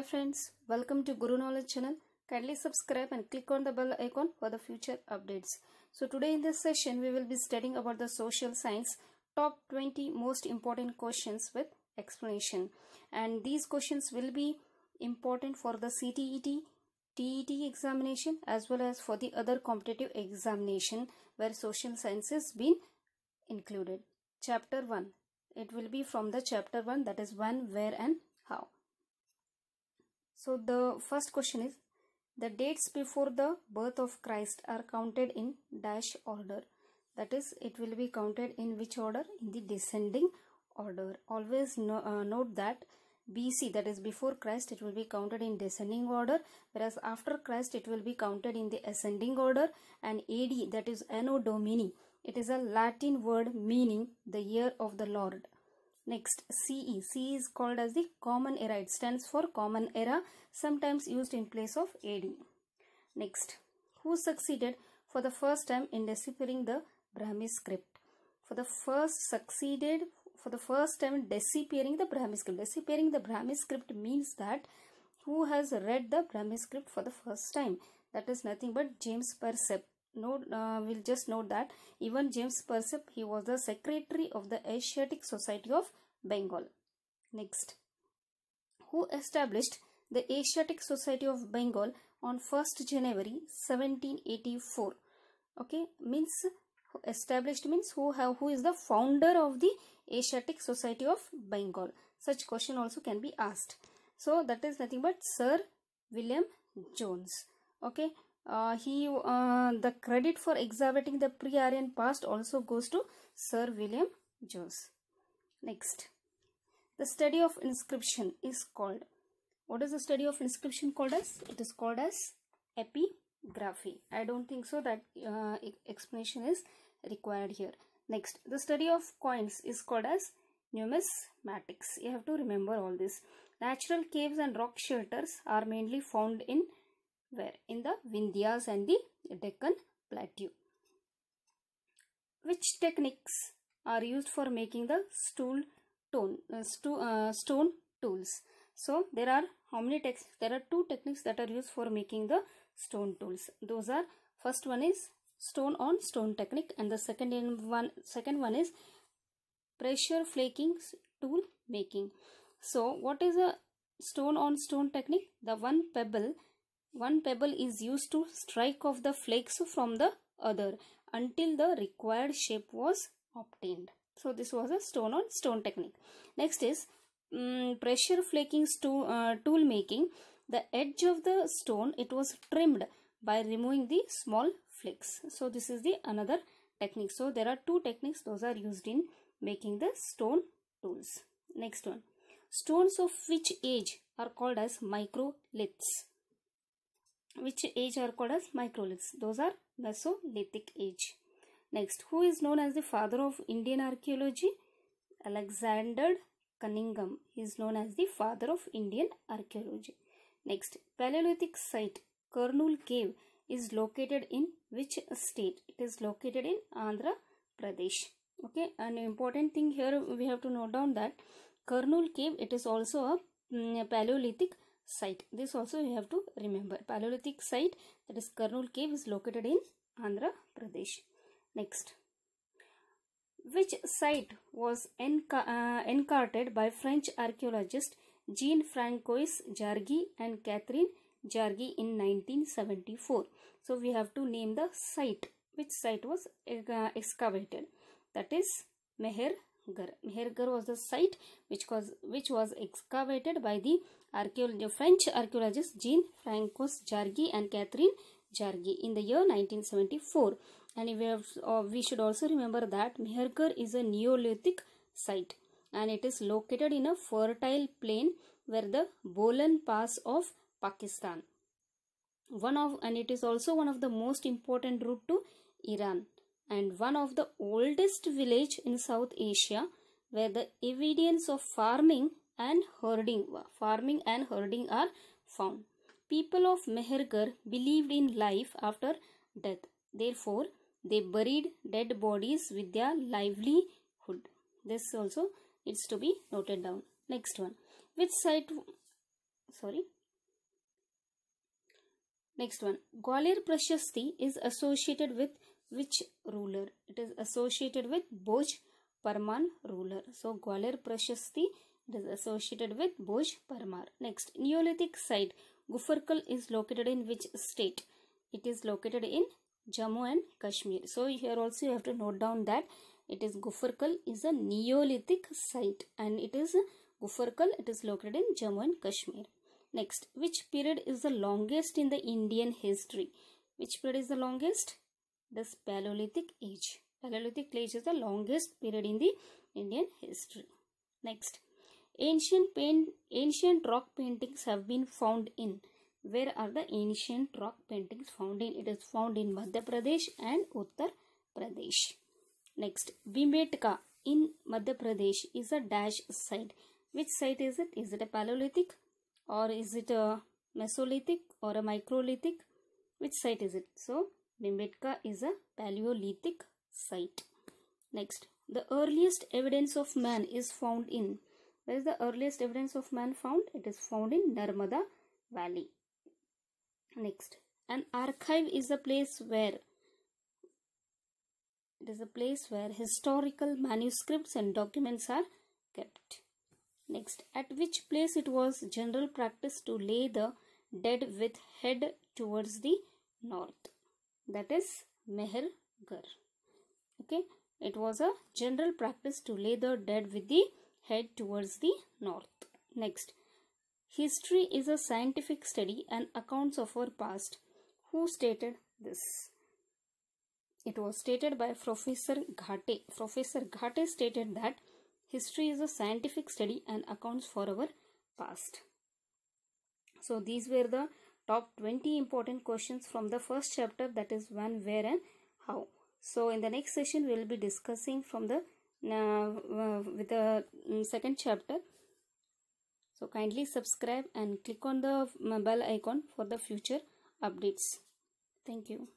Hi friends, welcome to Guru Knowledge channel. Kindly subscribe and click on the bell icon for the future updates. So today in this session we will be studying about the social science top 20 most important questions with explanation. And these questions will be important for the CTET, TET examination as well as for the other competitive examination where social science has been included. Chapter 1. It will be from the chapter 1 that is when, where and how. So the first question is the dates before the birth of Christ are counted in dash order. That is, it will be counted in which order? In the descending order. Always no, uh, note that BC, that is before Christ, it will be counted in descending order, whereas after Christ, it will be counted in the ascending order, and AD, that is Anno Domini, it is a Latin word meaning the year of the Lord. Next CE. CE is called as the common era. It stands for common era sometimes used in place of AD. Next, who succeeded for the first time in deciphering the Brahmi script? For the first succeeded for the first time deciphering the Brahmi script. Deciphering the Brahmi script means that who has read the Brahmi script for the first time? That is nothing but James Percept note uh, we'll just note that even James Persep he was the secretary of the Asiatic Society of Bengal. Next, who established the Asiatic Society of Bengal on 1st January 1784? Okay, means established means who have who is the founder of the Asiatic Society of Bengal. Such question also can be asked. So that is nothing but Sir William Jones. Okay, uh, he uh, the credit for excavating the pre-Aryan past also goes to Sir William Jones. Next, the study of inscription is called. What is the study of inscription called as? It is called as epigraphy. I don't think so that uh, explanation is required here. Next, the study of coins is called as numismatics. You have to remember all this. Natural caves and rock shelters are mainly found in where in the Vindhyas and the Deccan Plateau. Which techniques are used for making the stool tone, uh, sto uh, stone tools? So there are how many tex there are two techniques that are used for making the stone tools. Those are first one is stone on stone technique and the second one second one is pressure flaking tool making. So what is a stone on stone technique? The one pebble one pebble is used to strike off the flakes from the other until the required shape was obtained. So this was a stone on stone technique. Next is um, pressure flaking to, uh, tool making. The edge of the stone it was trimmed by removing the small flakes. So this is the another technique. So there are two techniques those are used in making the stone tools. Next one. Stones of which age are called as microliths? which age are called as microliths. Those are Mesolithic age. Next, who is known as the father of Indian archaeology? Alexander Cunningham he is known as the father of Indian archaeology. Next, Paleolithic site Kurnool cave is located in which state? It is located in Andhra Pradesh. Okay, an important thing here we have to note down that Kurnool cave it is also a mm, Paleolithic site. This also you have to remember. Paleolithic site that is Karnool cave is located in Andhra Pradesh. Next. Which site was uh, encarted by French archaeologist Jean Francois Jargi and Catherine Jargi in 1974? So we have to name the site. Which site was uh, excavated? That is Mehergarh. Mehergarh was the site which was, which was excavated by the archaeologist, French archaeologists Jean Francois Jargi and Catherine Jargi in the year 1974. And we, have, uh, we should also remember that Mehergarh is a Neolithic site and it is located in a fertile plain where the Bolan Pass of Pakistan. One of and it is also one of the most important route to Iran and one of the oldest village in South Asia where the evidence of farming and herding farming and herding are found people of mehergarh believed in life after death therefore they buried dead bodies with their livelihood this also needs to be noted down next one which site sorry next one gwalior prashasti is associated with which ruler it is associated with bhoj parman ruler so gwalior prashasti it is associated with Bhoj Parmar. Next, Neolithic site Gufarkal is located in which state? It is located in Jammu and Kashmir. So here also you have to note down that it is Gufarkal is a Neolithic site and it is Gufarkal it is located in Jammu and Kashmir. Next, which period is the longest in the Indian history? Which period is the longest? This Paleolithic age. Paleolithic age is the longest period in the Indian history. Next, Ancient, paint, ancient rock paintings have been found in. Where are the ancient rock paintings found in? It is found in Madhya Pradesh and Uttar Pradesh. Next, Bimetka in Madhya Pradesh is a dash site. Which site is it? Is it a Paleolithic or is it a Mesolithic or a Microlithic? Which site is it? So, Bimetka is a Paleolithic site. Next, the earliest evidence of man is found in where is the earliest evidence of man found? It is found in Narmada Valley. Next, an archive is a place where it is a place where historical manuscripts and documents are kept. Next, at which place it was general practice to lay the dead with head towards the north. That is Mehergarh. Okay, it was a general practice to lay the dead with the head towards the north. Next, history is a scientific study and accounts of our past. Who stated this? It was stated by Professor Ghate. Professor Ghate stated that history is a scientific study and accounts for our past. So these were the top 20 important questions from the first chapter that is when, where and how. So in the next session we will be discussing from the uh, with the mm, second chapter so kindly subscribe and click on the bell icon for the future updates thank you